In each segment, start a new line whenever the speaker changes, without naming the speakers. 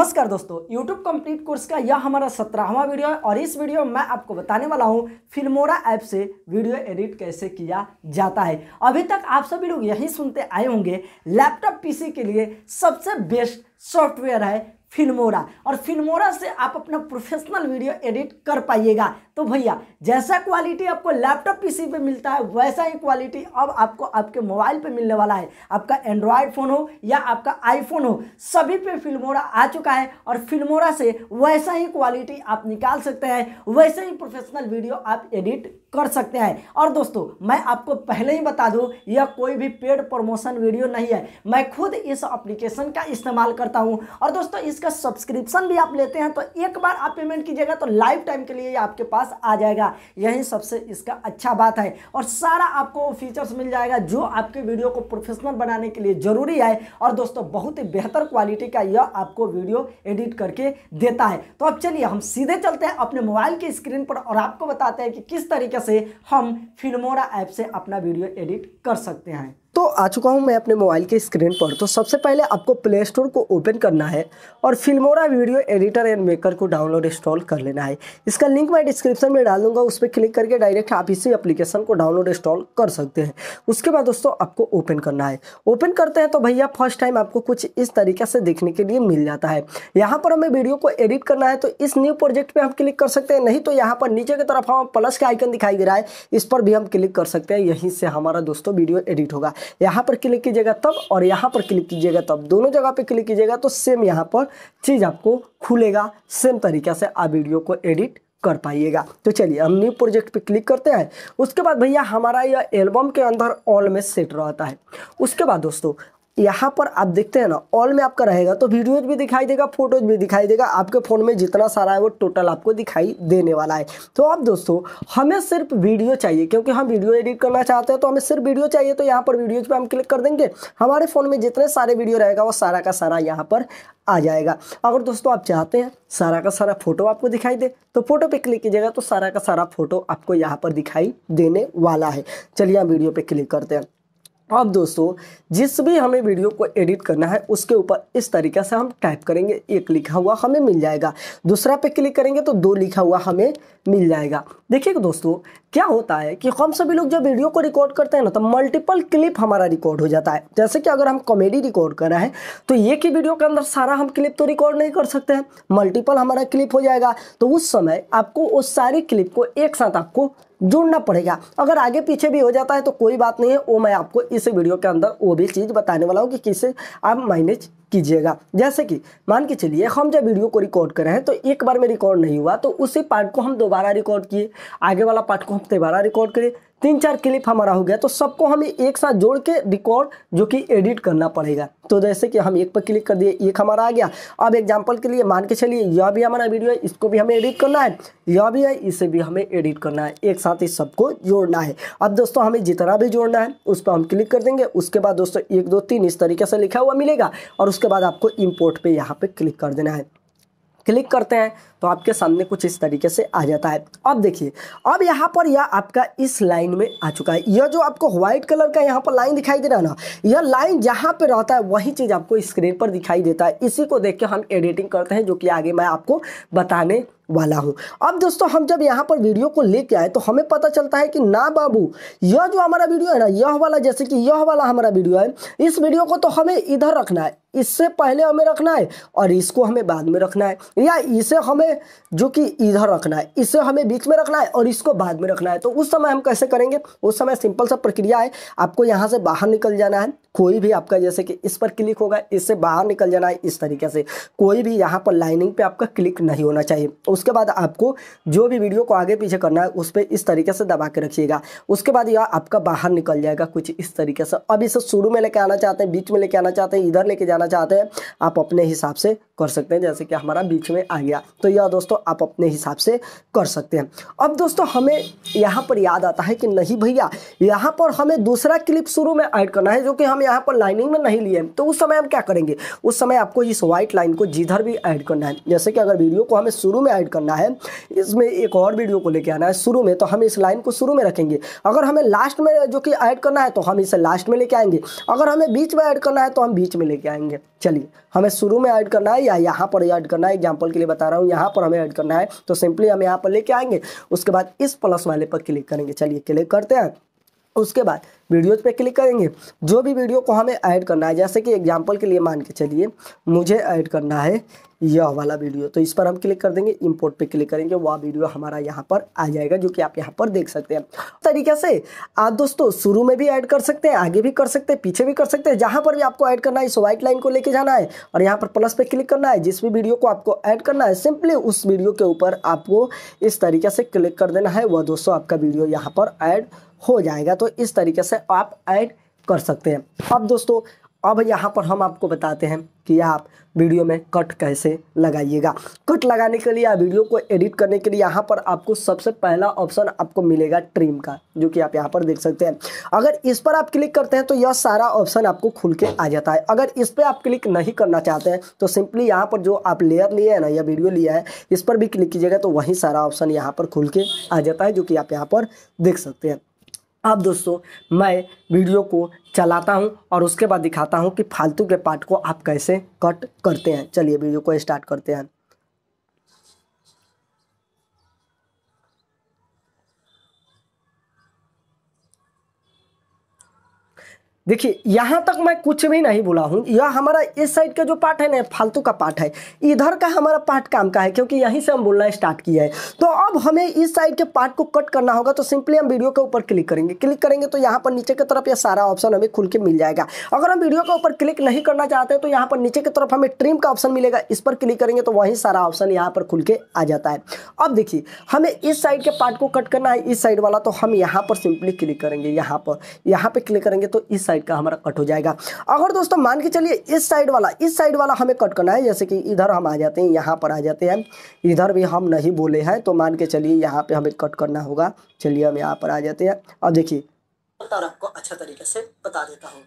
नमस्कार दोस्तों YouTube complete course का यह हमारा सत्रहवा वीडियो है और इस वीडियो में मैं आपको बताने वाला हूँ फिल्मोरा ऐप से वीडियो एडिट कैसे किया जाता है अभी तक आप सभी लोग यही सुनते आए होंगे लैपटॉप पीसी के लिए सबसे बेस्ट सॉफ्टवेयर है फिल्मोरा और फिल्मोरा से आप अपना प्रोफेशनल वीडियो एडिट कर पाइएगा तो भैया जैसा क्वालिटी आपको लैपटॉप पीसी पे मिलता है वैसा ही क्वालिटी अब आपको आपके मोबाइल पे मिलने वाला है आपका एंड्रॉयड फ़ोन हो या आपका आईफोन हो सभी पे फिल्मोरा आ चुका है और फिल्मोरा से वैसा ही क्वालिटी आप निकाल सकते हैं वैसे ही प्रोफेशनल वीडियो आप एडिट कर सकते हैं और दोस्तों मैं आपको पहले ही बता दूँ यह कोई भी पेड प्रमोशन वीडियो नहीं है मैं खुद इस अप्लीकेशन का इस्तेमाल करता हूं और दोस्तों इसका सब्सक्रिप्शन भी आप लेते हैं तो एक बार आप पेमेंट कीजिएगा तो लाइफ टाइम के लिए आपके पास पास आ जाएगा यही सबसे इसका अच्छा बात है और सारा आपको फीचर्स मिल जाएगा जो आपके वीडियो को प्रोफेशनल बनाने के लिए ज़रूरी है और दोस्तों बहुत ही बेहतर क्वालिटी का यह आपको वीडियो एडिट करके देता है तो अब चलिए हम सीधे चलते हैं अपने मोबाइल की स्क्रीन पर और आपको बताते हैं कि किस तरीके से हम फिल्मोरा ऐप से अपना वीडियो एडिट कर सकते हैं दोस्तों आ चुका हूं मैं अपने मोबाइल के स्क्रीन पर तो सबसे पहले आपको प्ले स्टोर को ओपन करना है और Filmora video editor and maker को डाउनलोड इंस्टॉल कर लेना है इसका लिंक मैं डिस्क्रिप्शन में डाल दूंगा उस पर क्लिक करके डायरेक्ट आप इसी एप्लीकेशन को डाउनलोड इंस्टॉल कर सकते हैं उसके बाद दोस्तों आपको ओपन करना है ओपन करते हैं तो भैया फर्स्ट टाइम आपको कुछ इस तरीके से देखने के लिए मिल जाता है यहाँ पर हमें वीडियो को एडिट करना है तो इस न्यू प्रोजेक्ट पर हम क्लिक कर सकते हैं नहीं तो यहाँ पर नीचे की तरफ हम प्लस का आइकन दिखाई दे रहा है इस पर भी हम क्लिक कर सकते हैं यहीं से हमारा दोस्तों वीडियो एडिट होगा यहाँ पर क्लिक कीजिएगा तब और यहाँ पर क्लिक कीजिएगा तब दोनों जगह पर क्लिक कीजिएगा तो सेम यहाँ पर चीज़ आपको खुलेगा सेम तरीका से आप वीडियो को एडिट कर पाइएगा तो चलिए हम न्यू प्रोजेक्ट पे क्लिक करते हैं उसके बाद भैया हमारा यह एल्बम के अंदर ऑल में सेट रहता है उसके बाद दोस्तों यहाँ पर आप देखते हैं ना ऑल में आपका रहेगा तो वीडियोज भी दिखाई देगा फोटोज भी दिखाई देगा आपके फ़ोन में जितना सारा है वो टोटल आपको दिखाई देने वाला है तो आप दोस्तों हमें सिर्फ वीडियो चाहिए क्योंकि हम वीडियो एडिट करना चाहते हैं तो हमें सिर्फ वीडियो चाहिए तो यहाँ पर वीडियोज पर हम क्लिक कर देंगे हमारे फ़ोन में जितने सारे वीडियो रहेगा वो सारा का सारा यहाँ पर आ जाएगा अगर दोस्तों आप चाहते हैं सारा का सारा फोटो आपको दिखाई दे तो फोटो पे क्लिक कीजिएगा तो सारा का सारा फोटो आपको यहाँ पर दिखाई देने वाला है चलिए हम वीडियो पे क्लिक करते हैं अब दोस्तों जिस भी हमें वीडियो को एडिट करना है उसके ऊपर इस तरीके से हम टाइप करेंगे एक लिखा हुआ हमें मिल जाएगा दूसरा पे क्लिक करेंगे तो दो लिखा हुआ हमें मिल जाएगा देखिए दोस्तों क्या होता है कि हम सभी लोग जब वीडियो को रिकॉर्ड करते हैं ना तो मल्टीपल क्लिप हमारा रिकॉर्ड हो जाता है जैसे कि अगर हम कॉमेडी रिकॉर्ड कर रहे हैं तो एक ही वीडियो के अंदर सारा हम क्लिप तो रिकॉर्ड नहीं कर सकते हैं मल्टीपल हमारा क्लिप हो जाएगा तो उस समय आपको उस सारी क्लिप को एक साथ आपको जुड़ना पड़ेगा अगर आगे पीछे भी हो जाता है तो कोई बात नहीं है वो मैं आपको इस वीडियो के अंदर वो भी चीज़ बताने वाला हूँ कि किससे आप मैनेज कीजिएगा जैसे कि मान के चलिए हम जब वीडियो को रिकॉर्ड कर रहे हैं तो एक बार में रिकॉर्ड नहीं हुआ तो उसी पार्ट को हम दोबारा रिकॉर्ड किए आगे वाला पार्ट को हम दोबारा रिकॉर्ड करें तीन चार क्लिप हमारा हो गया तो सबको हमें एक साथ जोड़ के रिकॉर्ड जो कि एडिट करना पड़ेगा तो जैसे कि हम एक पर क्लिक कर दिए एक हमारा आ गया अब एग्जाम्पल के लिए मान के चलिए यह भी हमारा वीडियो है इसको भी हमें एडिट करना है यह भी है इसे भी हमें एडिट करना है एक साथ ही सबको जोड़ना है अब दोस्तों हमें जितना भी जोड़ना है उस पर हम क्लिक कर देंगे उसके बाद दोस्तों एक दो तीन इस तरीके से लिखा हुआ मिलेगा और उसके बाद आपको इम्पोर्ट पर यहाँ पर क्लिक कर देना है क्लिक करते हैं तो आपके सामने कुछ इस तरीके से आ जाता है अब देखिए अब यहाँ पर यह आपका इस लाइन में आ चुका है यह जो आपको व्हाइट कलर का यहाँ पर लाइन दिखाई दे रहा है ना यह लाइन जहाँ पर रहता है वही चीज़ आपको स्क्रीन पर दिखाई देता है इसी को देख के हम एडिटिंग करते हैं जो कि आगे मैं आपको बताने वाला हूँ अब दोस्तों हम जब यहाँ पर वीडियो को लेके आए तो हमें पता चलता है कि ना बाबू यह जो हमारा वीडियो है ना यह वाला जैसे कि यह वाला हमारा वीडियो है इस वीडियो को तो हमें इधर रखना है इससे पहले हमें रखना है और इसको हमें बाद में रखना है या इसे हमें है जो कि इधर रखना है इसे हमें बीच में रखना है और इसको बाद में रखना है तो उस समय हम कैसे करेंगे उस समय सिंपल सा प्रक्रिया है आपको यहाँ से बाहर निकल जाना है कोई भी आपका जैसे कि इस पर क्लिक होगा इससे बाहर निकल जाना है इस तरीके से कोई भी यहाँ पर लाइनिंग पे आपका क्लिक नहीं होना चाहिए उसके बाद आपको जो भी वीडियो को आगे पीछे करना है उस पर इस तरीके से दबा के रखिएगा उसके बाद यह आपका बाहर निकल जाएगा कुछ इस तरीके से अब इसे शुरू में लेके आना चाहते हैं बीच में लेके आना चाहते हैं इधर लेके जाना चाहते हैं आप अपने हिसाब से कर सकते हैं जैसे कि हमारा बीच में आ गया तो यह यह दोस्तों आप अपने हिसाब से कर सकते हैं अब दोस्तों हमें यहाँ पर याद आता है कि नहीं भैया यहाँ पर हमें दूसरा क्लिप शुरू में ऐड करना है जो कि हम यहाँ पर लाइनिंग में नहीं लिए तो उस समय हम क्या करेंगे उस समय आपको इस व्हाइट लाइन को जिधर भी ऐड करना है जैसे कि अगर वीडियो को हमें शुरू में ऐड करना है इसमें एक और वीडियो को लेके आना है शुरू में तो हम इस लाइन को शुरू में रखेंगे अगर हमें लास्ट में जो कि ऐड करना है तो हम इसे लास्ट में लेके आएंगे अगर हमें बीच में ऐड करना है तो हम बीच में लेके आएंगे चलिए हमें शुरू में ऐड करना है या यहाँ पर ऐड करना है एग्जाम्पल के लिए बता रहा हूँ यहाँ यहाँ पर हमें ऐड करना है तो सिंपली हम यहाँ पर लेके आएंगे उसके बाद इस प्लस वाले पर क्लिक करेंगे चलिए क्लिक करते हैं उसके बाद वीडियोज़ पे क्लिक करेंगे जो भी वीडियो को हमें ऐड करना है जैसे कि एग्जाम्पल के लिए मान के चलिए मुझे ऐड करना है यह वाला वीडियो तो इस पर हम क्लिक कर देंगे इंपोर्ट पे क्लिक करेंगे वह वीडियो हमारा यहाँ पर आ जाएगा जो कि आप यहाँ पर देख सकते हैं तरीके से आप दोस्तों शुरू में भी ऐड कर सकते हैं आगे भी कर सकते हैं पीछे भी कर सकते हैं जहाँ पर भी आपको ऐड करना है इस व्हाइट लाइन को लेके जाना है और यहाँ पर प्लस पे क्लिक करना है जिस भी वीडियो को आपको ऐड करना है सिंपली उस वीडियो के ऊपर आपको इस तरीके से क्लिक कर देना है वह दोस्तों आपका वीडियो यहाँ पर ऐड हो जाएगा तो इस तरीके से आप ऐड कर सकते हैं अब दोस्तों अब यहाँ पर हम आपको बताते हैं कि आप वीडियो में कट कैसे लगाइएगा कट लगाने के लिए या वीडियो को एडिट करने के लिए यहाँ पर आपको सबसे पहला ऑप्शन आपको मिलेगा ट्रिम का जो कि आप यहाँ पर देख सकते हैं अगर इस पर आप क्लिक करते हैं तो यह सारा ऑप्शन आपको खुल के आ जाता है अगर इस पर आप क्लिक नहीं करना चाहते हैं तो सिंपली यहाँ पर जो आप लेयर लिए है ना या वीडियो लिया है इस पर भी क्लिक कीजिएगा तो वही सारा ऑप्शन यहाँ पर खुल के आ जाता है जो कि आप यहाँ पर देख सकते हैं अब दोस्तों मैं वीडियो को चलाता हूँ और उसके बाद दिखाता हूँ कि फालतू के पार्ट को आप कैसे कट करते हैं चलिए वीडियो को स्टार्ट करते हैं देखिए यहाँ तक मैं कुछ भी नहीं बोला हूँ यह हमारा इस साइड का जो पार्ट है ना फालतू का पार्ट है इधर का हमारा पार्ट काम का है क्योंकि यहीं से हम बोलना स्टार्ट किया है तो अब हमें इस साइड के पार्ट को कट करना होगा तो सिंपली हम वीडियो के ऊपर क्लिक करेंगे क्लिक करेंगे तो यहाँ पर नीचे की तरफ यह सारा ऑप्शन हमें खुल के मिल जाएगा अगर हम वीडियो के ऊपर क्लिक नहीं करना चाहते तो यहाँ पर नीचे की तरफ हमें ट्रिम का ऑप्शन मिलेगा इस पर क्लिक करेंगे तो वहीं सारा ऑप्शन यहाँ पर खुल के आ जाता है अब देखिए हमें इस साइड के पार्ट को कट करना है इस साइड वाला तो हम यहाँ पर सिंपली क्लिक करेंगे यहाँ पर यहाँ पर क्लिक करेंगे तो इस साइड का हमारा कट हो जाएगा अगर दोस्तों मान के चलिए इस साइड वाला इस साइड वाला हमें कट करना है जैसे कि इधर हम आ जाते हैं यहाँ पर आ जाते हैं इधर भी हम नहीं बोले हैं तो मान के चलिए यहाँ पर हमें कट करना होगा चलिए हम यहाँ पर आ जाते हैं अब देखिए अच्छा तरीके से बता देता हूँ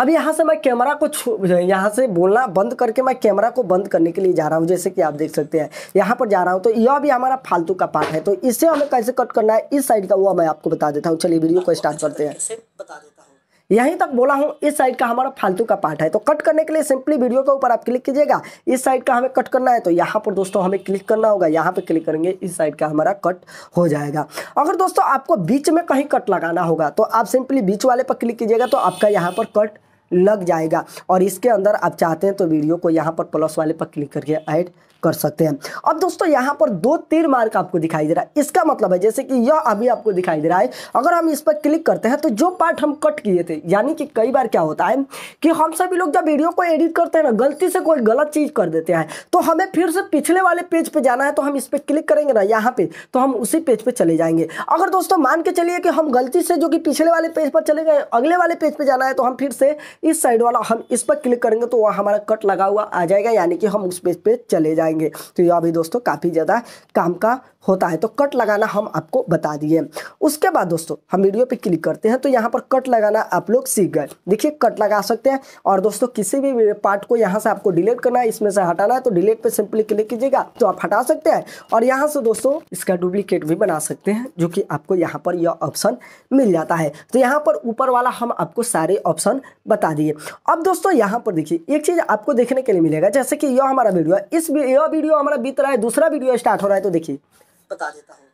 अब यहाँ से मैं कैमरा को छू यहाँ से बोलना बंद करके मैं कैमरा को बंद करने के लिए जा रहा हूँ जैसे कि आप देख सकते हैं यहाँ पर जा रहा हूँ तो यह भी हमारा फालतू का पार्ट है तो इसे हमें कैसे कट करना है इस साइड का वो मैं आपको बता देता हूँ चलिए वीडियो को स्टार्ट अच्छा करते हैं बता देता हूँ यहीं तक बोला हूँ इस साइड का हमारा फालतू का पार्ट है तो कट करने के लिए सिंपली वीडियो के ऊपर आप क्लिक कीजिएगा इस साइड का हमें कट करना है तो यहाँ पर दोस्तों हमें क्लिक करना होगा यहाँ पर क्लिक करेंगे इस साइड का हमारा कट हो जाएगा अगर दोस्तों आपको बीच में कहीं कट लगाना होगा तो आप सिंपली बीच वाले पर क्लिक कीजिएगा तो आपका यहाँ पर कट लग जाएगा और इसके अंदर आप चाहते हैं तो वीडियो को यहाँ पर प्लस वाले पर क्लिक करके ऐड कर सकते हैं अब दोस्तों यहाँ पर दो तीर मार्क आपको दिखाई दे रहा है इसका मतलब है जैसे कि यह अभी आपको दिखाई दे रहा है अगर हम इस पर क्लिक करते हैं तो जो पार्ट हम कट किए थे यानी कि कई बार क्या होता है कि हम सभी लोग जब वीडियो को एडिट करते हैं ना गलती से कोई गलत चीज़ कर देते हैं तो हमें फिर से पिछले वाले पेज पर जाना है तो हम इस पर क्लिक करेंगे ना यहाँ पे तो हम उसी पेज पर पे चले जाएंगे अगर दोस्तों मान के चलिए कि हम गलती से जो कि पिछले वाले पेज पर चले गए अगले वाले पेज पर जाना है तो हम फिर से इस साइड वाला हम इस पर क्लिक करेंगे तो वह हमारा कट लगा हुआ आ जाएगा यानी कि हम उस पेज पर चले जाएंगे जाएंगे तो यह भी दोस्तों काफ़ी ज़्यादा काम का होता है तो कट लगाना हम आपको बता दिए उसके बाद दोस्तों हम वीडियो पे क्लिक करते हैं तो यहाँ पर कट लगाना आप लोग सीख गए देखिए कट लगा सकते हैं और दोस्तों किसी भी पार्ट को यहाँ से आपको डिलीट करना है इसमें से हटाना है तो डिलीट पे सिंपली क्लिक कीजिएगा तो आप हटा सकते हैं और यहाँ से दोस्तों इसका डुप्लीकेट भी बना सकते हैं जो कि आपको यहाँ पर यह ऑप्शन मिल जाता है तो यहाँ पर ऊपर वाला हम आपको सारे ऑप्शन बता दिए अब दोस्तों यहाँ पर देखिए एक चीज़ आपको देखने के लिए मिलेगा जैसे कि यह हमारा वीडियो इस यह वीडियो हमारा बीत रहा है दूसरा वीडियो स्टार्ट हो रहा है तो देखिए बता देता हूँ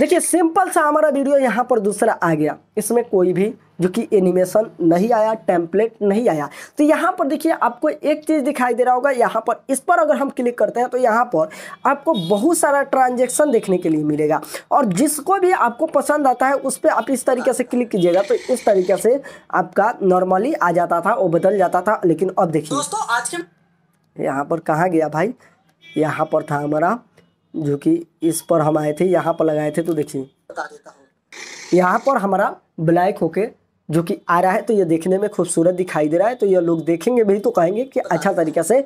देखिए सिंपल सा हमारा वीडियो यहाँ पर दूसरा आ गया इसमें कोई भी जो कि एनिमेशन नहीं आया टेम्पलेट नहीं आया तो यहाँ पर देखिए आपको एक चीज़ दिखाई दे रहा होगा यहाँ पर इस पर अगर हम क्लिक करते हैं तो यहाँ पर आपको बहुत सारा ट्रांजेक्शन देखने के लिए मिलेगा और जिसको भी आपको पसंद आता है उस पर आप इस तरीके से क्लिक कीजिएगा तो इस तरीके से आपका नॉर्मली आ जाता था वो बदल जाता था लेकिन अब देखिए दोस्तों आज के यहाँ पर कहाँ गया भाई यहाँ पर था हमारा जो कि इस पर हम आए थे यहाँ पर लगाए थे तो देखिए बता देता हूँ यहाँ पर हमारा ब्लैक होके जो कि आ रहा है तो ये देखने में खूबसूरत दिखाई दे रहा है तो ये लोग देखेंगे भी तो कहेंगे कि हाँ। अच्छा तरीके से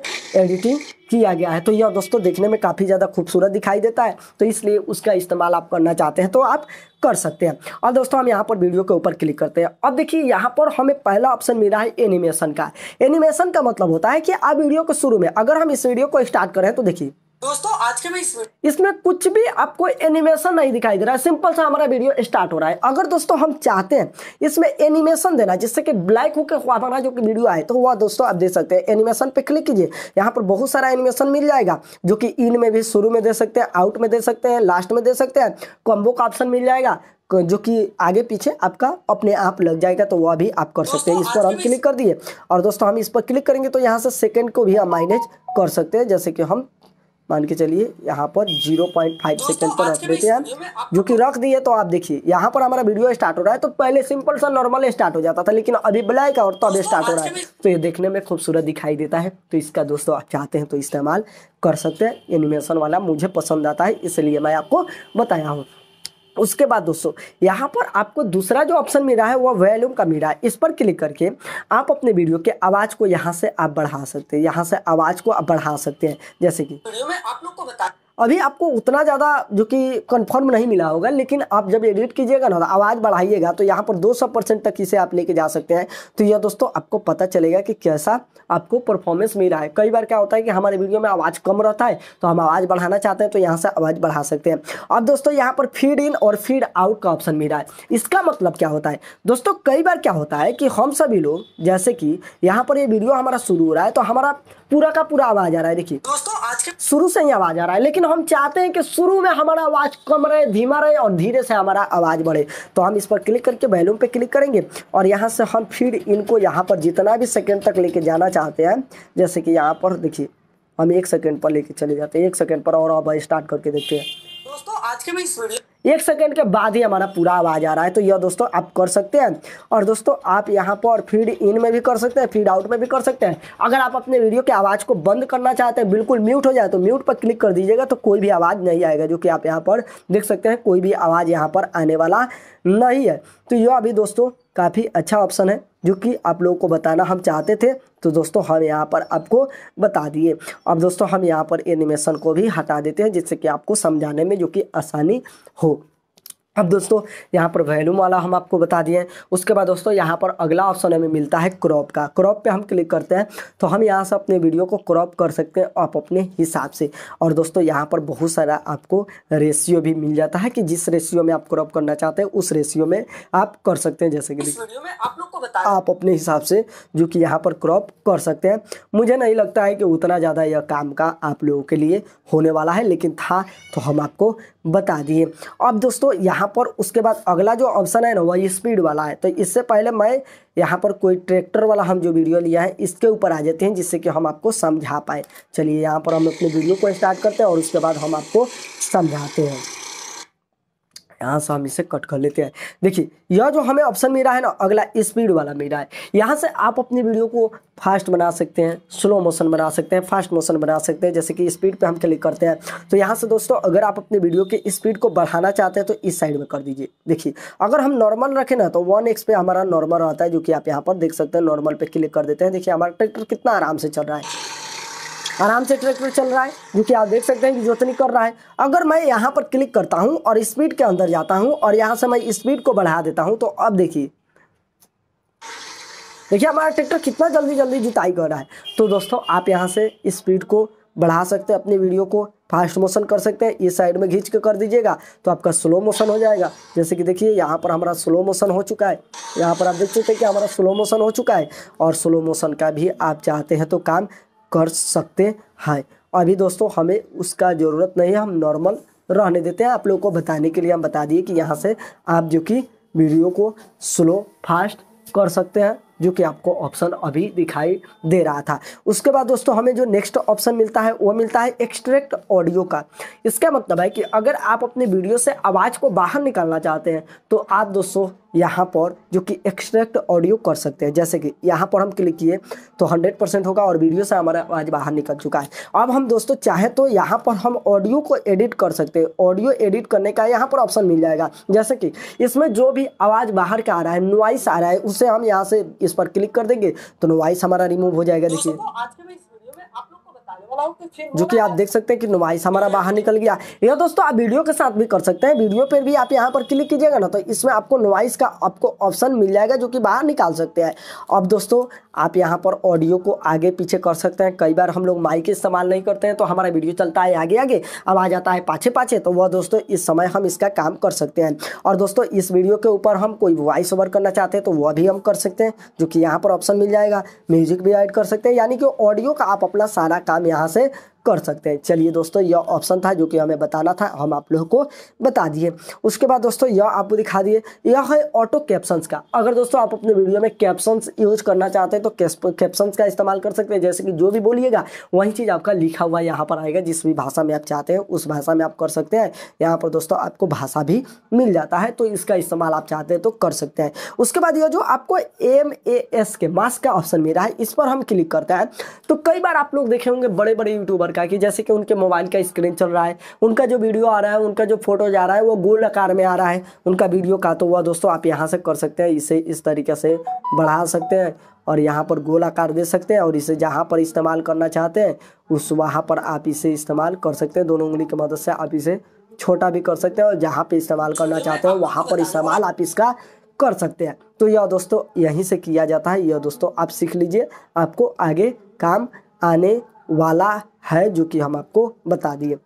एडिटिंग किया गया है तो यह दोस्तों देखने में काफ़ी ज़्यादा खूबसूरत दिखाई देता है तो इसलिए उसका इस्तेमाल आप करना चाहते हैं तो आप कर सकते हैं और दोस्तों हम यहाँ पर वीडियो के ऊपर क्लिक करते हैं अब देखिए यहाँ पर हमें पहला ऑप्शन मिला है एनिमेशन का एनिमेशन का मतलब होता है कि आप वीडियो को शुरू में अगर हम इस वीडियो को स्टार्ट करें तो देखिए दोस्तों आज के मैं इसमें इसमें कुछ भी आपको एनिमेशन नहीं दिखाई दे रहा है सिंपल सा हमारा वीडियो स्टार्ट हो रहा है अगर दोस्तों हम चाहते हैं इसमें एनिमेशन देना जिससे कि ब्लैक होकर हमारा जो कि वीडियो आए तो वह दोस्तों आप दे सकते हैं एनिमेशन पे क्लिक कीजिए यहाँ पर बहुत सारा एनिमेशन मिल जाएगा जो कि इन में भी शुरू में दे सकते हैं आउट में दे सकते हैं लास्ट में दे सकते हैं कॉम्बो का ऑप्शन मिल जाएगा जो कि आगे पीछे आपका अपने आप लग जाएगा तो वह भी आप कर सकते हैं इस पर हम क्लिक कर दिए और दोस्तों हम इस पर क्लिक करेंगे तो यहाँ से सेकेंड को भी हम माइनेज कर सकते हैं जैसे कि हम मान के चलिए यहाँ पर 0.5 सेकेंड पर रख देते हैं हम जो कि रख दिए तो आप देखिए यहाँ पर हमारा वीडियो स्टार्ट हो रहा है तो पहले सिंपल सा नॉर्मल स्टार्ट हो जाता था लेकिन अभी ब्लैक और तब स्टार्ट हो रहा है तो ये देखने में खूबसूरत दिखाई देता है तो इसका दोस्तों आप चाहते हैं तो इस्तेमाल कर सकते हैं एनिमेशन वाला मुझे पसंद आता है इसलिए मैं आपको बताया हूँ उसके बाद दोस्तों यहाँ पर आपको दूसरा जो ऑप्शन मिला है वह वॉल्यूम का मिला है इस पर क्लिक करके आप अपने वीडियो के आवाज़ को यहाँ से आप बढ़ा सकते हैं यहाँ से आवाज़ को आप बढ़ा सकते हैं जैसे कि वीडियो में आप लोग को बता अभी आपको उतना ज़्यादा जो कि कंफर्म नहीं मिला होगा लेकिन आप जब एडिट कीजिएगा ना तो आवाज़ बढ़ाइएगा तो यहाँ पर 200 परसेंट तक इसे आप लेके जा सकते हैं तो यह दोस्तों आपको पता चलेगा कि कैसा आपको परफॉर्मेंस मिल रहा है कई बार क्या होता है कि हमारे वीडियो में आवाज़ कम रहता है तो हम आवाज़ बढ़ाना चाहते हैं तो यहाँ से आवाज़ बढ़ा सकते हैं अब दोस्तों यहाँ पर फीड इन और फीड आउट का ऑप्शन मिल रहा है इसका मतलब क्या होता है दोस्तों कई बार क्या होता है कि हम सभी लोग जैसे कि यहाँ पर ये वीडियो हमारा शुरू हो रहा है तो हमारा पूरा का पूरा आवाज आ रहा है देखिए दोस्तों आज के शुरू से ही आवाज आ रहा है लेकिन हम चाहते हैं कि शुरू में हमारा आवाज कम रहे धीमा रहे और धीरे से हमारा आवाज बढ़े तो हम इस पर क्लिक करके वैल्यूम पे क्लिक करेंगे और यहाँ से हम फिर इनको यहाँ पर जितना भी सेकेंड तक लेके जाना चाहते हैं जैसे कि यहाँ पर देखिए हम एक सेकेंड पर लेके चले जाते हैं एक सेकेंड पर और अब स्टार्ट करके देखते हैं दोस्तों आज के मैं वीडियो एक सेकेंड के बाद ही हमारा पूरा आवाज़ आ रहा है तो यह दोस्तों आप कर सकते हैं और दोस्तों आप यहाँ पर फीड इन में भी कर सकते हैं फीड आउट में भी कर सकते हैं अगर आप अपने वीडियो के आवाज़ को बंद करना चाहते हैं बिल्कुल म्यूट हो जाए तो म्यूट पर क्लिक कर दीजिएगा तो कोई भी आवाज़ नहीं आएगा जो कि आप यहाँ पर देख सकते हैं कोई भी आवाज़ यहाँ पर आने वाला नहीं है तो यह अभी दोस्तों काफ़ी अच्छा ऑप्शन है जो कि आप लोगों को बताना हम चाहते थे तो दोस्तों हम यहाँ पर आपको बता दिए अब दोस्तों हम यहाँ पर एनिमेशन को भी हटा देते हैं जिससे कि आपको समझाने में जो कि आसानी हो अब दोस्तों यहाँ पर वैल्यूम वाला हम आपको बता दिए उसके बाद दोस्तों यहाँ पर अगला ऑप्शन हमें मिलता है क्रॉप का क्रॉप पे हम क्लिक करते हैं तो हम यहाँ से अपने वीडियो को क्रॉप कर सकते हैं आप अपने हिसाब से और दोस्तों यहाँ पर बहुत सारा आपको रेशियो भी मिल जाता है कि जिस रेशियो में आप क्रॉप करना चाहते हैं उस रेशियो में आप कर सकते हैं जैसे कि वीडियो में आप लोग को बता आप अपने हिसाब से जो कि यहाँ पर क्रॉप कर सकते हैं मुझे नहीं लगता है कि उतना ज़्यादा यह काम का आप लोगों के लिए होने वाला है लेकिन था तो हम आपको बता दिए अब दोस्तों यहाँ यहाँ पर उसके बाद अगला जो ऑप्शन है ना वह स्पीड वाला है तो इससे पहले मैं यहाँ पर कोई ट्रैक्टर वाला हम जो वीडियो लिया है इसके ऊपर आ जाते हैं जिससे कि हम आपको समझा पाए चलिए यहाँ पर हम अपने वीडियो को स्टार्ट करते हैं और उसके बाद हम आपको समझाते हैं यहाँ से हम इसे कट कर लेते हैं देखिए यह जो हमें ऑप्शन मिला है ना अगला स्पीड वाला मिला है यहाँ से आप अपनी वीडियो को फास्ट बना सकते हैं स्लो मोशन बना सकते हैं फास्ट मोशन बना सकते हैं जैसे कि स्पीड पे हम क्लिक करते हैं तो यहाँ से दोस्तों अगर आप अपनी वीडियो की स्पीड को बढ़ाना चाहते हैं तो इस साइड में कर दीजिए देखिए अगर हम नॉर्मल रखें ना तो वन एक्स पे हमारा नॉर्मल रहता है जो कि आप यहाँ पर देख सकते हैं नॉर्मल पर क्लिक कर देते हैं देखिए हमारा ट्रैक्टर कितना आराम से चल रहा है आराम से ट्रैक्टर चल रहा है जो कि आप देख सकते हैं कि जोतनी कर रहा है अगर मैं यहाँ पर क्लिक करता हूँ और स्पीड के अंदर जाता हूँ और यहाँ से मैं स्पीड को बढ़ा देता हूँ तो अब देखिए देखिए हमारा ट्रैक्टर कितना जल्दी जल्दी जुताई कर रहा है तो दोस्तों आप यहाँ से स्पीड को बढ़ा सकते हैं अपनी वीडियो को फास्ट मोशन कर सकते हैं ये साइड में घींच के कर दीजिएगा तो आपका स्लो मोशन हो जाएगा जैसे कि देखिए यहाँ पर हमारा स्लो मोशन हो चुका है यहाँ पर आप देख सकते हैं कि हमारा स्लो मोशन हो चुका है और स्लो मोशन का भी आप चाहते हैं तो काम कर सकते हैं अभी दोस्तों हमें उसका ज़रूरत नहीं है हम नॉर्मल रहने देते हैं आप लोगों को बताने के लिए हम बता दिए कि यहाँ से आप जो कि वीडियो को स्लो फास्ट कर सकते हैं जो कि आपको ऑप्शन अभी दिखाई दे रहा था उसके बाद दोस्तों हमें जो नेक्स्ट ऑप्शन मिलता है वो मिलता है एक्सट्रैक्ट ऑडियो का इसका मतलब है कि अगर आप अपने वीडियो से आवाज़ को बाहर निकालना चाहते हैं तो आप दोस्तों यहाँ पर जो कि एक्सट्रैक्ट ऑडियो कर सकते हैं जैसे कि यहाँ पर हम क्लिक किए तो हंड्रेड परसेंट होगा और वीडियो से हमारा आवाज़ बाहर निकल चुका है अब हम दोस्तों चाहे तो यहाँ पर हम ऑडियो को एडिट कर सकते हैं ऑडियो एडिट करने का यहाँ पर ऑप्शन मिल जाएगा जैसे कि इसमें जो भी आवाज़ बाहर का आ रहा है नॉइस आ रहा है उसे हम यहाँ से इस पर क्लिक कर देंगे तो नोवाइस हमारा रिमूव हो जाएगा देखिए तो जो कि आप देख सकते हैं कि नुमाइश हमारा बाहर निकल गया यह दोस्तों आप वीडियो के साथ भी कर सकते हैं वीडियो पर भी आप यहाँ पर क्लिक कीजिएगा ना तो इसमें आपको नुमाइश का आपको ऑप्शन मिल जाएगा जो कि बाहर निकाल सकते हैं अब दोस्तों आप यहाँ पर ऑडियो को आगे पीछे कर सकते हैं कई बार हम लोग माइक इस्तेमाल नहीं करते हैं तो हमारा वीडियो चलता है आगे आगे अब आ जाता है पाछे पाछे तो वह दोस्तों इस समय हम इसका काम कर सकते हैं और दोस्तों इस वीडियो के ऊपर हम कोई वॉइस ओवर करना चाहते हैं तो वह भी हम कर सकते हैं जो कि यहाँ पर ऑप्शन मिल जाएगा म्यूजिक भी एड कर सकते हैं यानी कि ऑडियो का आप अपना सारा काम यहाँ আছে कर सकते हैं चलिए दोस्तों यह ऑप्शन था जो कि हमें बताना था हम आप लोगों को बता दिए उसके बाद दोस्तों यह आपको दिखा दिए यह है ऑटो कैप्शंस का अगर दोस्तों आप अपने वीडियो में कैप्शंस यूज करना चाहते हैं तो कैप्शंस का इस्तेमाल कर सकते हैं जैसे कि जो भी बोलिएगा वही चीज़ आपका लिखा हुआ यहाँ पर आएगा जिस भी भाषा में आप चाहते हैं उस भाषा में आप कर सकते हैं यहाँ पर दोस्तों आपको भाषा भी मिल जाता है तो इसका इस्तेमाल आप चाहते हैं तो कर सकते हैं उसके बाद यह जो आपको M A S K mask का ऑप्शन मिला है इस पर हम क्लिक करते हैं तो कई बार आप लोग देखे होंगे बड़े बड़े यूट्यूबर का कि जैसे कि उनके मोबाइल का स्क्रीन चल रहा है उनका जो वीडियो आ रहा है उनका जो फोटो जा रहा है वो गोल आकार में आ रहा है उनका वीडियो का तो हुआ दोस्तों आप यहाँ से कर सकते हैं इसे इस तरीके से बढ़ा सकते हैं और यहाँ पर गोल आकार दे सकते हैं और इसे जहाँ पर इस्तेमाल करना चाहते हैं उस वहाँ पर आप इसे इस्तेमाल कर सकते हैं दोनों उंगली की मदद से आप इसे छोटा भी कर सकते हैं और जहाँ पर इस्तेमाल करना चाहते हैं वहाँ पर इस्तेमाल आप इसका कर सकते हैं तो यह दोस्तों यहीं से किया जाता है यह दोस्तों आप सीख लीजिए आपको आगे काम आने वाला है जो कि हम आपको बता दिए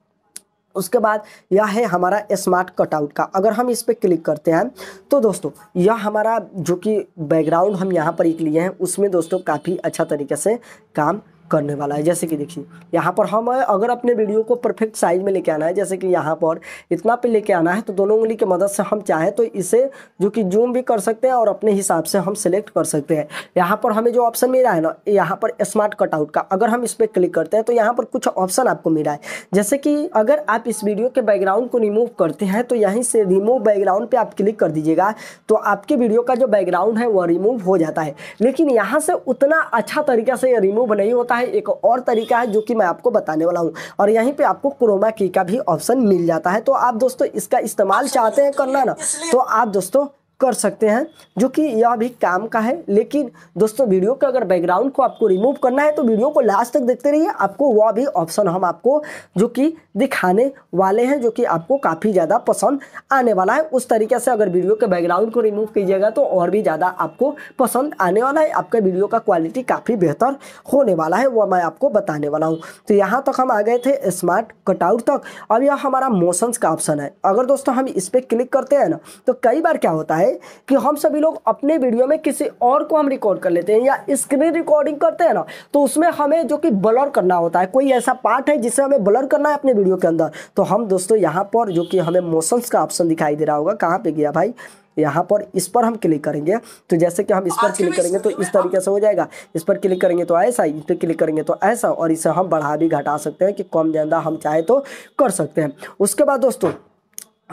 उसके बाद यह है हमारा स्मार्ट कटआउट का अगर हम इस पर क्लिक करते हैं तो दोस्तों यह हमारा जो कि बैकग्राउंड हम यहाँ पर एक लिए हैं उसमें दोस्तों काफ़ी अच्छा तरीके से काम करने वाला है जैसे कि देखिए यहाँ पर हम अगर अपने वीडियो को परफेक्ट साइज में लेके आना है जैसे कि यहाँ पर इतना पे लेके आना है तो दोनों उंगली की मदद से हम चाहें तो इसे जो कि जूम भी कर सकते हैं और अपने हिसाब से हम सेलेक्ट कर सकते हैं यहाँ पर हमें जो ऑप्शन मिला है ना यहाँ पर स्मार्ट कटआउट का अगर हम इस पर क्लिक करते हैं तो यहाँ पर कुछ ऑप्शन आपको मिला है जैसे कि अगर आप इस वीडियो के बैकग्राउंड को रिमूव करते हैं तो यहीं से रिमूव बैकग्राउंड पर आप क्लिक कर दीजिएगा तो आपके वीडियो का जो बैकग्राउंड है वह रिमूव हो जाता है लेकिन यहाँ से उतना अच्छा तरीका से रिमूव नहीं होता है एक और तरीका है जो कि मैं आपको बताने वाला हूँ और यहीं पर आपको क्रोमा की का भी ऑप्शन मिल जाता है तो आप दोस्तों इसका इस्तेमाल अच्छा, चाहते हैं तो करना ना तो आप दोस्तों कर सकते हैं जो कि यह भी काम का है लेकिन दोस्तों वीडियो का अगर बैकग्राउंड को आपको रिमूव करना है तो वीडियो को लास्ट तक देखते रहिए आपको वह भी ऑप्शन हम आपको जो कि दिखाने वाले हैं जो कि आपको काफ़ी ज़्यादा पसंद आने वाला है उस तरीके से अगर वीडियो के बैकग्राउंड को रिमूव कीजिएगा तो और भी ज़्यादा आपको पसंद आने वाला है आपका वीडियो का क्वालिटी काफ़ी बेहतर होने वाला है वह मैं आपको बताने वाला हूँ तो यहाँ तक हम आ गए थे स्मार्ट कटआउट तक अब यह हमारा मोशंस का ऑप्शन है अगर दोस्तों हम इस पर क्लिक करते हैं ना तो कई बार क्या होता है है कि हम सभी लोग अपने वीडियो में किसी और को हम रिकॉर्ड कर लेते हैं या स्क्रीन रिकॉर्डिंग करते हैं ना तो उसमें हमें जो कि ब्लर करना होता है कोई ऐसा पार्ट है जिसे हमें ब्लर करना है अपने वीडियो के अंदर तो हम दोस्तों यहाँ पर जो कि हमें मोशंस का ऑप्शन दिखाई दे रहा होगा कहाँ पर गया भाई यहाँ पर इस पर हम क्लिक करेंगे तो जैसे कि हम इस पर क्लिक करेंगे तो इस तरीके से हो जाएगा इस पर क्लिक करेंगे तो ऐसा इस पर क्लिक करेंगे तो ऐसा और इसे हम बढ़ा भी घटा सकते हैं कि कम ज़्यादा हम चाहे तो कर सकते हैं उसके बाद दोस्तों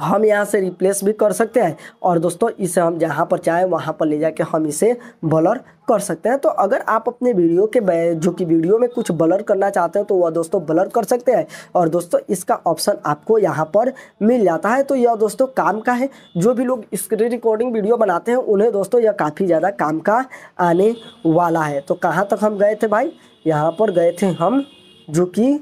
हम यहाँ से रिप्लेस भी कर सकते हैं और दोस्तों इसे हम जहाँ पर चाहें वहाँ पर ले जाके हम इसे बलर कर सकते हैं तो अगर आप अपने वीडियो के जो कि वीडियो में कुछ बलर करना चाहते हैं तो वह दोस्तों बलर कर सकते हैं और दोस्तों इसका ऑप्शन आपको यहाँ पर मिल जाता है तो यह दोस्तों काम का है जो भी लोग स्क्रीन रिकॉर्डिंग वीडियो बनाते हैं उन्हें दोस्तों यह काफ़ी ज़्यादा काम का आने वाला है तो कहाँ तक हम गए थे भाई यहाँ पर गए थे हम जो कि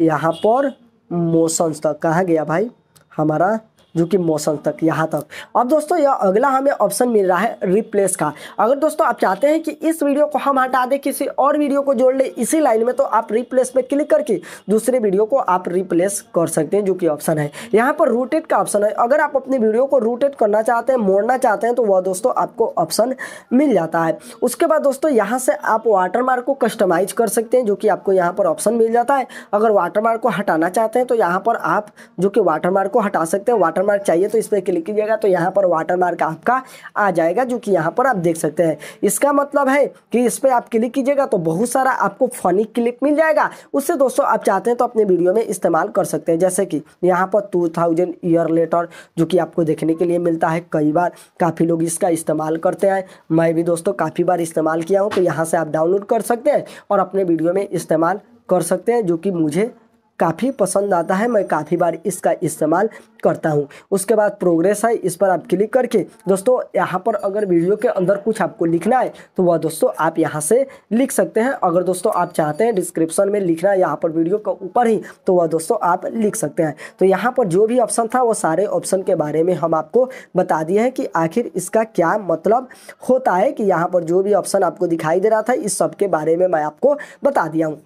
यहाँ पर मोशंस तक कहाँ गया भाई हमारा जो कि मौसम तक यहाँ तक अब दोस्तों यह अगला हमें ऑप्शन मिल रहा है रिप्लेस का अगर दोस्तों आप चाहते हैं कि इस वीडियो को हम हटा दें किसी और वीडियो को जोड़ लें इसी लाइन में तो आप रिप्लेस में क्लिक करके दूसरे वीडियो को आप रिप्लेस कर सकते हैं जो कि ऑप्शन है यहाँ पर रूटेड का ऑप्शन है अगर आप अपनी वीडियो को रूटेड करना चाहते हैं मोड़ना चाहते हैं तो वह दोस्तों आपको ऑप्शन मिल जाता है उसके बाद दोस्तों यहाँ से आप वाटर को कस्टमाइज कर सकते हैं जो कि आपको यहाँ पर ऑप्शन मिल जाता है अगर वाटर को हटाना चाहते हैं तो यहाँ पर आप जो कि वाटर को हटा सकते हैं वाटर वाटरमार्क चाहिए तो इस पर क्लिक कीजिएगा तो यहाँ पर वाटर मार्क आपका आ जाएगा जो कि यहाँ पर आप देख सकते हैं इसका मतलब है कि इस पर आप क्लिक कीजिएगा तो बहुत सारा आपको फनी क्लिप मिल जाएगा उससे दोस्तों आप चाहते हैं तो अपने वीडियो में इस्तेमाल कर सकते हैं जैसे कि यहाँ पर टू थाउजेंड ईयर लेटर जो कि आपको देखने के लिए मिलता है कई बार काफ़ी लोग इसका इस्तेमाल करते हैं मैं भी दोस्तों काफ़ी बार इस्तेमाल किया हूँ तो यहाँ से आप डाउनलोड कर सकते हैं और अपने वीडियो में इस्तेमाल कर सकते हैं जो कि मुझे काफ़ी पसंद आता है मैं काफ़ी बार इसका इस्तेमाल करता हूँ उसके बाद प्रोग्रेस है इस पर आप क्लिक करके दोस्तों यहाँ पर अगर वीडियो के अंदर कुछ आपको लिखना है तो वह दोस्तों आप यहाँ से लिख सकते हैं अगर दोस्तों आप चाहते हैं डिस्क्रिप्शन में लिखना है यहाँ पर वीडियो के ऊपर ही तो वह दोस्तों आप लिख सकते हैं तो यहाँ पर जो भी ऑप्शन था वो सारे ऑप्शन के बारे में हम आपको बता दिए हैं कि आखिर इसका क्या मतलब होता है कि यहाँ पर जो भी ऑप्शन आपको दिखाई दे रहा था इस सब के बारे में मैं आपको बता दिया हूँ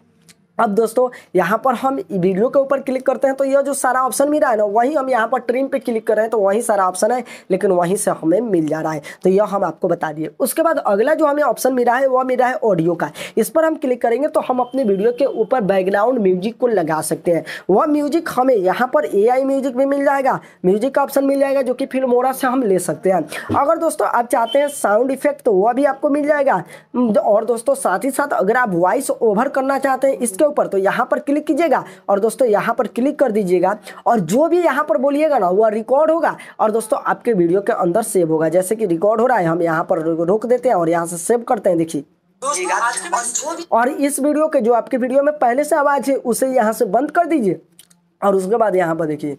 अब दोस्तों यहाँ पर हम वीडियो के ऊपर क्लिक करते हैं तो यह जो सारा ऑप्शन मिल रहा है ना वही हम यहाँ पर ट्रिम पे क्लिक कर रहे हैं तो वही सारा ऑप्शन है लेकिन वहीं से हमें मिल जा रहा है तो यह हम आपको बता दिए उसके बाद अगला जो हमें ऑप्शन मिला है वह मिला है ऑडियो का इस पर हम क्लिक करेंगे तो हम अपने वीडियो के ऊपर बैकग्राउंड म्यूजिक को लगा सकते हैं वह म्यूजिक हमें यहाँ पर ए म्यूजिक भी मिल जाएगा म्यूजिक का ऑप्शन मिल जाएगा जो कि फिल्मोरा से हम ले सकते हैं अगर दोस्तों आप चाहते हैं साउंड इफेक्ट तो वह भी आपको मिल जाएगा और दोस्तों साथ ही साथ अगर आप वॉइस ओवर करना चाहते हैं इसके के ऊपर तो यहाँ पर क्लिक कीजिएगा और दोस्तों यहाँ पर क्लिक कर दीजिएगा और जो भी यहाँ पर बोलिएगा ना वह रिकॉर्ड होगा और दोस्तों आपके वीडियो के अंदर सेव होगा जैसे कि रिकॉर्ड हो रहा है हम यहाँ पर रोक देते हैं और यहाँ से सेव करते हैं देखिए और इस वीडियो के जो आपके वीडियो में पहले से आवाज है उसे यहाँ से बंद कर दीजिए और उसके बाद यहाँ पर देखिए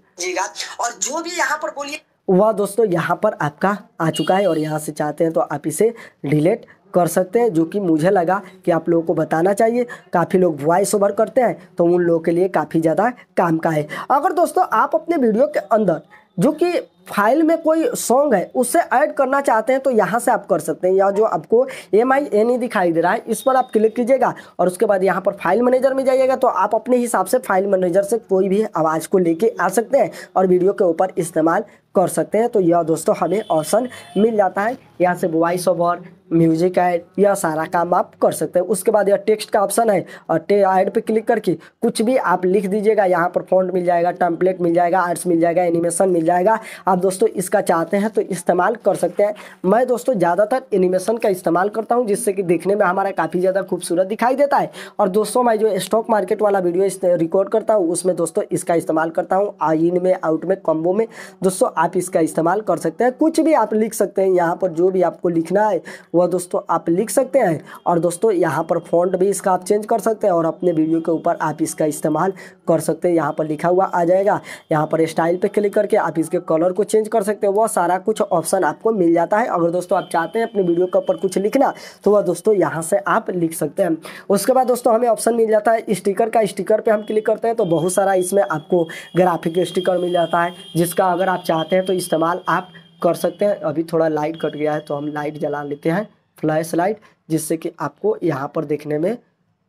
और जो भी यहाँ पर बोलिए वह दोस्तों यहाँ पर आपका आ चुका है और यहाँ से चाहते हैं तो आप इसे डिलीट कर सकते हैं जो कि मुझे लगा कि आप लोगों को बताना चाहिए काफ़ी लोग वॉइस ओवर करते हैं तो उन लोगों के लिए काफ़ी ज़्यादा काम का है अगर दोस्तों आप अपने वीडियो के अंदर जो कि फाइल में कोई सॉन्ग है उससे ऐड करना चाहते हैं तो यहाँ से आप कर सकते हैं या जो आपको एम आई एन ई दिखाई दे रहा है इस पर आप क्लिक कीजिएगा और उसके बाद यहाँ पर फाइल मैनेजर में जाइएगा तो आप अपने हिसाब से फाइल मैनेजर से कोई भी आवाज़ को लेके आ सकते हैं और वीडियो के ऊपर इस्तेमाल कर सकते हैं तो यह दोस्तों हमें ऑप्शन मिल जाता है यहाँ से वॉइस ओवर म्यूजिक ऐड यह सारा काम आप कर सकते हैं उसके बाद यह टेक्स्ट का ऑप्शन है और टे ऐड पे क्लिक करके कुछ भी आप लिख दीजिएगा यहाँ पर फॉन्ट मिल जाएगा टेम्पलेट मिल जाएगा आर्ट्स मिल जाएगा एनिमेशन मिल जाएगा आप आप दोस्तों इसका चाहते हैं तो इस्तेमाल कर सकते हैं मैं दोस्तों ज़्यादातर एनिमेशन का इस्तेमाल करता हूँ जिससे कि देखने में हमारा काफ़ी ज़्यादा खूबसूरत दिखाई देता है और दोस्तों मैं जो स्टॉक मार्केट वाला वीडियो रिकॉर्ड करता हूँ उसमें दोस्तों इसका इस्तेमाल करता हूँ आई इन में आउट में कॉम्बो में दोस्तों आप इसका इस्तेमाल कर सकते हैं कुछ भी आप लिख सकते हैं यहाँ पर जो भी आपको लिखना है वह दोस्तों आप लिख सकते हैं और दोस्तों यहाँ पर फॉन्ट भी इसका आप चेंज कर सकते हैं और अपने वीडियो के ऊपर आप इसका इस्तेमाल कर सकते हैं यहाँ पर लिखा हुआ आ जाएगा यहाँ पर स्टाइल पर क्लिक करके आप इसके कलर को चेंज कर सकते हैं वह सारा कुछ ऑप्शन आपको मिल जाता है अगर दोस्तों आप चाहते हैं अपने वीडियो के ऊपर कुछ लिखना तो वह दोस्तों यहाँ से आप लिख सकते हैं उसके बाद दोस्तों हमें ऑप्शन मिल जाता है स्टिकर का स्टिकर पर हम क्लिक करते हैं तो बहुत सारा इसमें आपको ग्राफिक स्टिकर मिल जाता है जिसका अगर आप चाहते हैं तो इस्तेमाल आप कर सकते हैं अभी थोड़ा लाइट कट गया है तो हम लाइट जला लेते हैं फ्लैश लाइट जिससे कि आपको यहाँ पर देखने में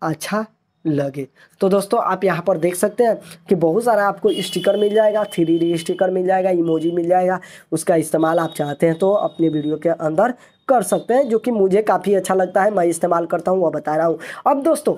अच्छा लगे तो दोस्तों आप यहाँ पर देख सकते हैं कि बहुत सारा आपको स्टिकर मिल जाएगा थ्री डी स्टिकर मिल जाएगा इमोजी मिल जाएगा उसका इस्तेमाल आप चाहते हैं तो अपने वीडियो के अंदर कर सकते हैं जो कि मुझे काफ़ी अच्छा लगता है मैं इस्तेमाल करता हूँ वह बता रहा हूँ अब दोस्तों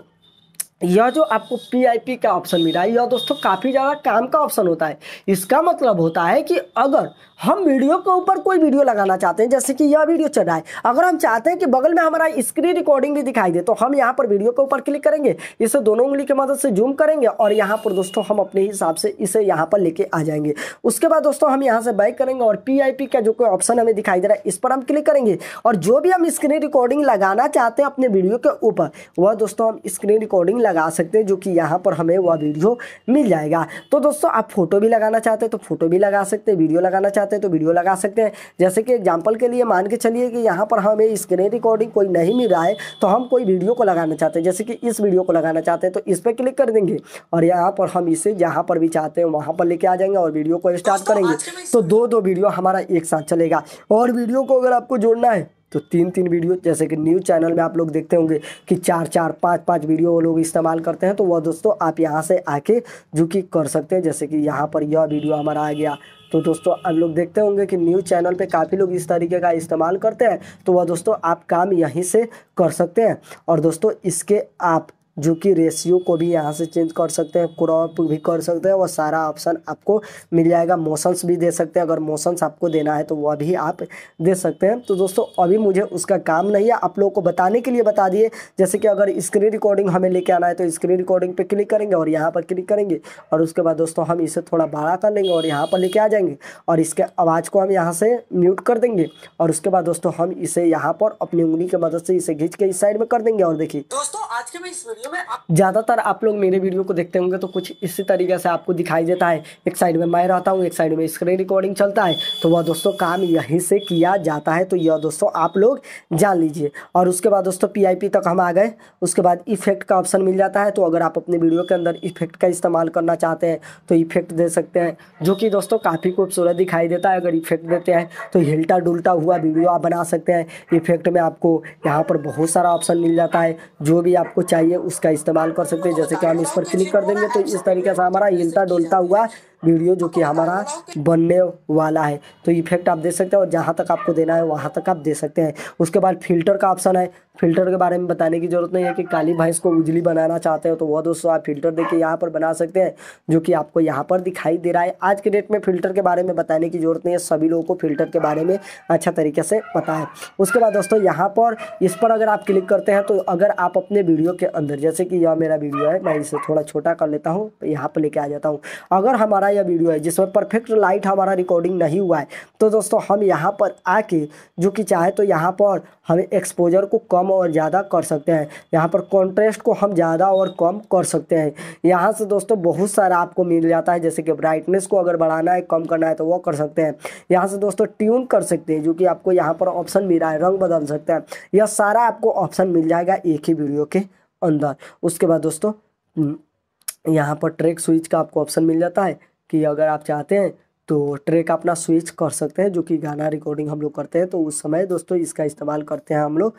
यह जो आपको पी का ऑप्शन मिला है यह दोस्तों काफ़ी ज़्यादा काम का ऑप्शन होता है इसका मतलब होता है कि अगर हम वीडियो के ऊपर कोई वीडियो लगाना चाहते हैं जैसे कि यह वीडियो चल रहा है अगर हम चाहते हैं कि बगल में हमारा स्क्रीन रिकॉर्डिंग भी दिखाई दे तो हम यहाँ पर वीडियो के ऊपर क्लिक करेंगे इसे दोनों उंगली की मदद से जूम करेंगे और यहाँ पर दोस्तों हम अपने हिसाब से इसे यहाँ पर लेके आ जाएंगे उसके बाद दोस्तों हम यहाँ से बाइक करेंगे और पी का जो कोई ऑप्शन हमें दिखाई दे रहा है इस पर हम क्लिक करेंगे और जो भी हम स्क्रीन रिकॉर्डिंग लगाना चाहते हैं अपने वीडियो के ऊपर वह दोस्तों हम स्क्रीन रिकॉर्डिंग लगा सकते हैं जो कि यहाँ पर हमें वह वीडियो मिल जाएगा तो दोस्तों आप फोटो भी लगाना चाहते हैं तो फोटो भी लगा सकते हैं वीडियो लगाना चाहते हैं तो वीडियो लगा सकते हैं जैसे कि एग्जाम्पल के लिए मान के चलिए कि यहाँ पर हमें स्क्रीन रिकॉर्डिंग कोई नहीं मिल रहा है तो हम कोई वीडियो को लगाना चाहते हैं जैसे कि इस वीडियो को लगाना चाहते हैं तो इस पर क्लिक कर देंगे और यहाँ पर हम इसे जहाँ पर भी चाहते हैं वहाँ पर लेके आ जाएंगे और वीडियो को स्टार्ट करेंगे तो दो दो वीडियो हमारा एक साथ चलेगा और वीडियो को अगर आपको जोड़ना है तो तीन तीन वीडियो जैसे कि न्यूज़ चैनल में आप लोग देखते होंगे कि चार चार पाँच पाँच वीडियो वो लोग इस्तेमाल करते हैं तो वह दोस्तों आप यहाँ से आके जो कि कर सकते हैं जैसे कि यहाँ पर यह वीडियो हमारा आ गया तो दोस्तों आप लोग देखते होंगे कि न्यूज़ चैनल पे काफ़ी लोग इस तरीके का इस्तेमाल करते हैं तो वह दोस्तों आप काम यहीं से कर सकते हैं और दोस्तों इसके आप जो कि रेशियो को भी यहाँ से चेंज कर सकते हैं क्रॉप भी कर सकते हैं वह सारा ऑप्शन आपको मिल जाएगा मोशंस भी दे सकते हैं अगर मोशंस आपको देना है तो वह भी आप दे सकते हैं तो दोस्तों अभी मुझे उसका काम नहीं है आप लोगों को बताने के लिए बता दिए जैसे कि अगर स्क्रीन रिकॉर्डिंग हमें लेके आना है तो स्क्रीन रिकॉर्डिंग पर क्लिक करेंगे और यहाँ पर क्लिक करेंगे और उसके बाद दोस्तों हम इसे थोड़ा बड़ा कर लेंगे और यहाँ पर लेके आ जाएंगे और इसके आवाज़ को हम यहाँ से म्यूट कर देंगे और उसके बाद दोस्तों हम इसे यहाँ पर अपनी उंगली की मदद से इसे घींच के इस साइड में कर देंगे और देखिए दोस्तों आज के मैं इस वीडियो ज़्यादातर आप लोग मेरे वीडियो को देखते होंगे तो कुछ इसी तरीके से आपको दिखाई देता है एक साइड में मैं रहता हूँ एक साइड में स्क्रीन रिकॉर्डिंग चलता है तो वह दोस्तों काम यहीं से किया जाता है तो यह दोस्तों आप लोग जान लीजिए और उसके बाद दोस्तों पी तक हम आ गए उसके बाद इफेक्ट का ऑप्शन मिल जाता है तो अगर आप अपने वीडियो के अंदर इफेक्ट का इस्तेमाल करना चाहते हैं तो इफेक्ट दे सकते हैं जो कि दोस्तों काफ़ी खूबसूरत दिखाई देता है अगर इफेक्ट देते हैं तो हिलटा डुलटा हुआ वीडियो आप बना सकते हैं इफेक्ट में आपको यहाँ पर बहुत सारा ऑप्शन मिल जाता है जो भी आपको चाहिए उस इसका इस्तेमाल कर सकते हैं जैसे कि हम इस पर क्लिक कर देंगे तो इस तरीके से हमारा हिलता डुलता हुआ वीडियो जो कि हमारा बनने वाला है तो इफेक्ट आप दे सकते हैं और जहाँ तक आपको देना है वहाँ तक आप दे सकते हैं उसके बाद फिल्टर का ऑप्शन है फिल्टर के बारे में बताने की ज़रूरत नहीं है कि काली भैंस को उजली बनाना चाहते हो तो वह दोस्तों आप फिल्टर के यहाँ पर बना सकते हैं जो कि आपको यहाँ पर दिखाई दे रहा है आज के डेट में फिल्टर के बारे में बताने की ज़रूरत नहीं है सभी लोगों को फिल्टर के बारे में अच्छा तरीके से पता है उसके बाद दोस्तों यहाँ पर इस पर अगर आप क्लिक करते हैं तो अगर आप अपने वीडियो के अंदर जैसे कि यह मेरा वीडियो है मैं इसे थोड़ा छोटा कर लेता हूँ यहाँ पर लेके आ जाता हूँ अगर हमारा हमारा यह वीडियो है जिसमें परफेक्ट लाइट हमारा रिकॉर्डिंग नहीं हुआ है तो दोस्तों हम यहाँ पर आके जो कि चाहे तो यहाँ पर हम एक्सपोजर को कम और ज़्यादा कर सकते हैं यहाँ पर कॉन्ट्रेस्ट को हम ज़्यादा और कम कर सकते हैं यहाँ से दोस्तों बहुत सारा आपको मिल जाता है जैसे कि ब्राइटनेस को अगर बढ़ाना है कम करना है तो वो कर सकते हैं यहाँ से दोस्तों ट्यून कर सकते हैं जो कि आपको यहाँ पर ऑप्शन मिल रहा है रंग बदल सकते हैं यह सारा आपको ऑप्शन मिल जाएगा एक ही वीडियो के अंदर उसके बाद दोस्तों हम्म, यहाँ पर ट्रैक स्विच का आपको ऑप्शन मिल जाता है कि अगर आप चाहते हैं तो ट्रैक अपना स्विच कर सकते हैं जो कि गाना रिकॉर्डिंग हम लोग करते हैं तो उस समय दोस्तों इसका इस्तेमाल करते हैं हम लोग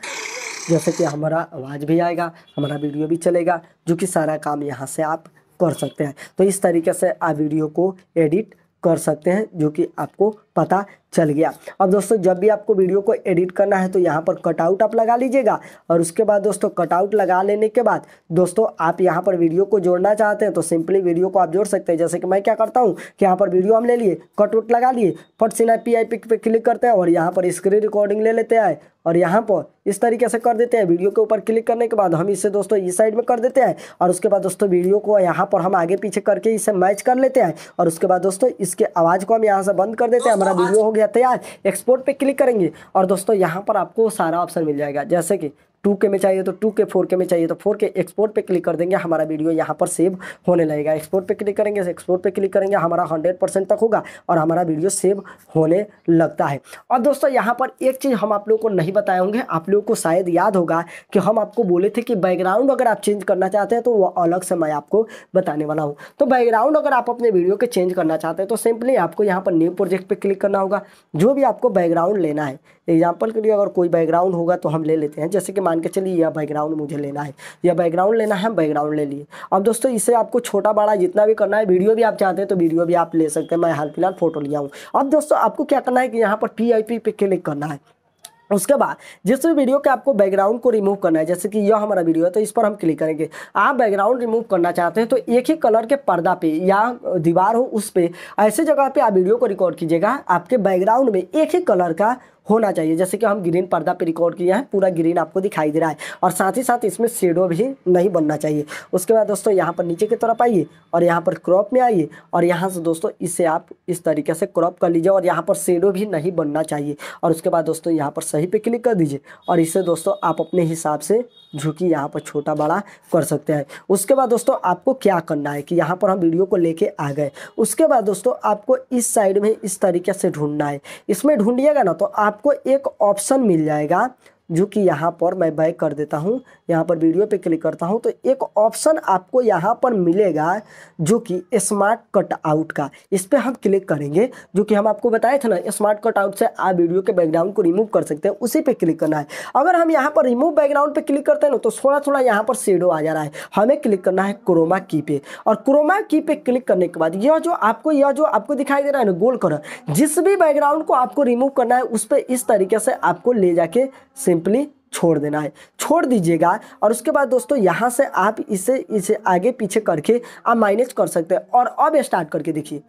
जैसे कि हमारा आवाज़ भी आएगा हमारा वीडियो भी चलेगा जो कि सारा काम यहाँ से आप कर सकते हैं तो इस तरीके से आप वीडियो को एडिट कर सकते हैं जो कि आपको पता चल गया अब दोस्तों जब भी आपको वीडियो को एडिट करना है तो यहाँ पर कटआउट आप लगा लीजिएगा और उसके बाद दोस्तों कटआउट लगा लेने के बाद दोस्तों आप यहाँ पर वीडियो को जोड़ना चाहते हैं तो सिंपली वीडियो को आप जोड़ सकते हैं जैसे कि मैं क्या करता हूँ कि यहाँ पर वीडियो हम ले लिए कटआउट लगा लिए फट सीना पी आई पे क्लिक करते हैं और यहाँ पर स्क्रीन रिकॉर्डिंग ले लेते हैं और यहाँ पर इस तरीके से कर देते हैं वीडियो के ऊपर क्लिक करने के बाद हम इसे दोस्तों इस साइड में कर देते हैं और उसके बाद दोस्तों वीडियो को यहाँ पर हम आगे पीछे करके इसे मैच कर लेते हैं और उसके बाद दोस्तों इसके आवाज़ को हम यहाँ से बंद कर देते हैं हमारा हमारा हाँ। वीडियो हो गया तैयार एक्सपोर्ट पे क्लिक करेंगे और दोस्तों यहाँ पर आपको सारा ऑप्शन मिल जाएगा जैसे कि टू के में चाहिए तो टू के फोर के में चाहिए तो फोर के एक्सपोर्ट पे क्लिक कर देंगे हमारा वीडियो यहाँ पर सेव होने लगेगा एक्सपोर्ट पे क्लिक करेंगे एक्सपोर्ट पे क्लिक करेंगे हमारा हंड्रेड परसेंट तक होगा और हमारा वीडियो सेव होने लगता है और दोस्तों यहाँ पर एक चीज़ हम आप लोगों को नहीं बताए होंगे आप लोगों को शायद याद होगा कि हम आपको बोले थे कि बैकग्राउंड अगर आप चेंज करना चाहते हैं तो वो अलग से मैं आपको बताने वाला हूँ तो बैकग्राउंड अगर आप अपने वीडियो के चेंज करना चाहते हैं तो सिंपली आपको यहाँ पर न्यू प्रोजेक्ट पर क्लिक करना होगा जो भी आपको बैकग्राउंड लेना है एग्जाम्पल के लिए अगर कोई बैकग्राउंड होगा तो हम ले लेते हैं जैसे कि मान के चलिए यह बैकग्राउंड मुझे लेना है यह बैकग्राउंड लेना है हम बैकग्राउंड ले लिए अब दोस्तों इसे आपको छोटा बड़ा जितना भी करना है वीडियो भी आप चाहते हैं तो वीडियो भी आप ले सकते हैं मैं हाल फिलहाल फोटो लिया हूँ अब दोस्तों आपको क्या करना है कि यहाँ पर पी पे क्लिक करना है उसके बाद जिस भी वीडियो के आपको बैकग्राउंड को रिमूव करना है जैसे कि यह हमारा वीडियो है तो इस पर हम क्लिक करेंगे आप बैकग्राउंड रिमूव करना चाहते हैं तो एक ही कलर के पर्दा पे या दीवार हो उस पर ऐसे जगह पे आप वीडियो को रिकॉर्ड कीजिएगा आपके बैकग्राउंड में एक ही कलर का होना चाहिए जैसे कि हम ग्रीन पर्दा पर रिकॉर्ड किया है पूरा ग्रीन आपको दिखाई दे रहा है और साथ ही साथ इसमें शेडो भी नहीं बनना चाहिए उसके बाद दोस्तों यहाँ पर नीचे की तरफ आइए और यहाँ पर क्रॉप में आइए और यहाँ से दोस्तों इसे आप इस तरीके से क्रॉप कर लीजिए और यहाँ पर शेडो भी नहीं बनना चाहिए और उसके बाद दोस्तों यहाँ पर सही पे क्लिक कर दीजिए और इसे दोस्तों आप अपने हिसाब से जो कि यहाँ पर छोटा बड़ा कर सकते हैं उसके बाद दोस्तों आपको क्या करना है कि यहाँ पर हम वीडियो को लेके आ गए उसके बाद दोस्तों आपको इस साइड में इस तरीके से ढूंढना है इसमें ढूंढिएगा ना तो आपको एक ऑप्शन मिल जाएगा जो कि यहाँ पर मैं बैक कर देता हूँ यहाँ पर वीडियो पे क्लिक करता हूँ तो एक ऑप्शन आपको यहाँ पर मिलेगा जो कि स्मार्ट कट आउट का इस पर हम क्लिक करेंगे जो कि हम आपको बताए थे ना स्मार्ट कट आउट से आप वीडियो के बैकग्राउंड को रिमूव कर सकते हैं उसी पर क्लिक करना है अगर हम यहाँ पर रिमूव बैकग्राउंड पर क्लिक करते हैं ना तो थोड़ा थोड़ा यहाँ पर शेडो आ जा रहा है हमें क्लिक करना है क्रोमा की पे और क्रोमा की पे क्लिक करने के बाद यह जो आपको यह जो आपको दिखाई दे रहा है ना गोल कलर जिस भी बैकग्राउंड को आपको रिमूव करना है उस पर इस तरीके से आपको ले जाके सिंपली छोड़ देना है छोड़ दीजिएगा और उसके बाद दोस्तों यहाँ से आप इसे इसे आगे पीछे करके आप माइनेज कर सकते हैं और अब स्टार्ट करके देखिए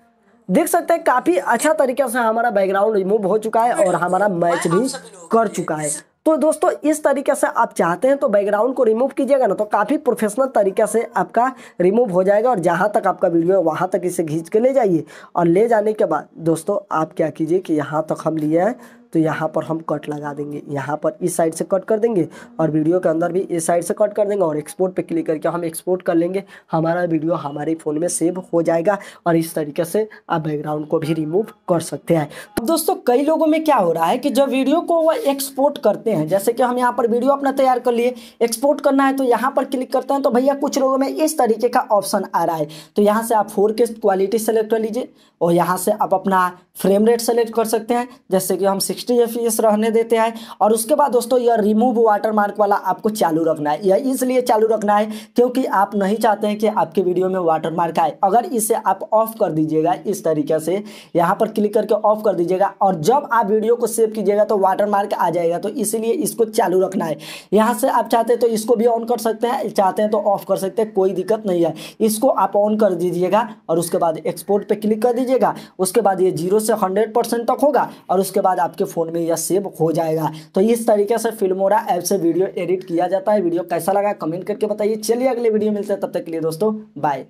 देख सकते हैं काफ़ी अच्छा तरीके से हमारा बैकग्राउंड रिमूव हो चुका है और हमारा मैच भी कर चुका है तो दोस्तों इस तरीके से आप चाहते हैं तो बैकग्राउंड को रिमूव कीजिएगा ना तो काफ़ी प्रोफेशनल तरीके से आपका रिमूव हो जाएगा और जहाँ तक आपका वीडियो है वहां तक इसे खींच के ले जाइए और ले जाने के बाद दोस्तों आप क्या कीजिए कि यहाँ तक हम लिए हैं तो यहाँ पर हम कट लगा देंगे यहाँ पर इस साइड से कट कर देंगे और वीडियो के अंदर भी इस साइड से कट कर देंगे और एक्सपोर्ट पे क्लिक करके हम एक्सपोर्ट कर लेंगे हमारा वीडियो हमारे फ़ोन में सेव हो जाएगा और इस तरीके से आप बैकग्राउंड को भी रिमूव कर सकते हैं अब दोस्तों कई लोगों में क्या हो रहा है कि जब वीडियो को वह एक्सपोर्ट करते हैं जैसे कि हम यहाँ पर वीडियो अपना तैयार कर लिए एक्सपोर्ट करना है तो यहाँ पर क्लिक करते हैं तो भैया कुछ लोगों में इस तरीके का ऑप्शन आ रहा है तो यहाँ से आप फोर के क्वालिटी सेलेक्ट कर लीजिए और यहाँ से आप अपना फ्रेम रेट सेलेक्ट कर सकते हैं जैसे कि हम सिक्स सिक्सटी एफ रहने देते हैं और उसके बाद दोस्तों यह रिमूव वाटर मार्क वाला आपको चालू रखना है यह इसलिए चालू रखना है क्योंकि आप नहीं चाहते हैं कि आपके वीडियो में वाटर मार्क आए अगर इसे आप ऑफ कर दीजिएगा इस तरीके से यहाँ पर क्लिक करके ऑफ कर दीजिएगा और जब आप वीडियो को सेव कीजिएगा तो वाटर मार्क आ जाएगा तो इसीलिए इसको चालू रखना है यहाँ से आप चाहते हैं तो इसको भी ऑन कर सकते हैं चाहते हैं तो ऑफ कर सकते हैं कोई दिक्कत नहीं है इसको आप ऑन कर दीजिएगा और उसके बाद एक्सपोर्ट पर क्लिक कर दीजिएगा उसके बाद ये जीरो से हंड्रेड तक होगा और उसके बाद आपके फ़ोन में यह सेव हो जाएगा तो इस तरीके से फिल्मोरा ऐप से वीडियो एडिट किया जाता है वीडियो कैसा लगा कमेंट करके बताइए चलिए अगले वीडियो मिलते हैं तब तक के लिए दोस्तों बाय